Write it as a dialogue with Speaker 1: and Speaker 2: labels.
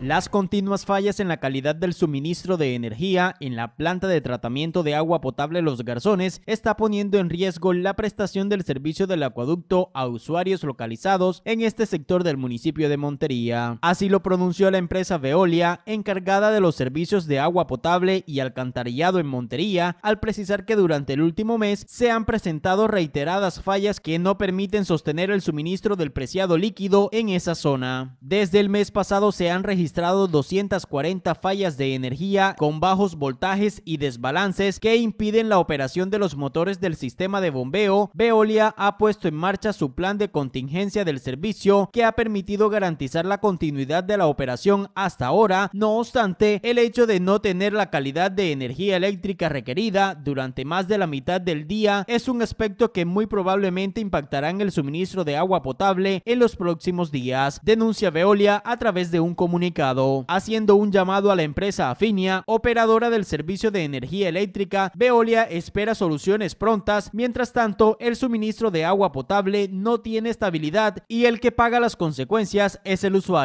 Speaker 1: Las continuas fallas en la calidad del suministro de energía en la planta de tratamiento de agua potable Los Garzones está poniendo en riesgo la prestación del servicio del acueducto a usuarios localizados en este sector del municipio de Montería. Así lo pronunció la empresa Veolia, encargada de los servicios de agua potable y alcantarillado en Montería, al precisar que durante el último mes se han presentado reiteradas fallas que no permiten sostener el suministro del preciado líquido en esa zona. Desde el mes pasado se han registrado registrado 240 fallas de energía con bajos voltajes y desbalances que impiden la operación de los motores del sistema de bombeo, Veolia ha puesto en marcha su plan de contingencia del servicio que ha permitido garantizar la continuidad de la operación hasta ahora. No obstante, el hecho de no tener la calidad de energía eléctrica requerida durante más de la mitad del día es un aspecto que muy probablemente impactará en el suministro de agua potable en los próximos días, denuncia Veolia a través de un comunicado haciendo un llamado a la empresa Afinia, operadora del servicio de energía eléctrica, Veolia espera soluciones prontas, mientras tanto el suministro de agua potable no tiene estabilidad y el que paga las consecuencias es el usuario.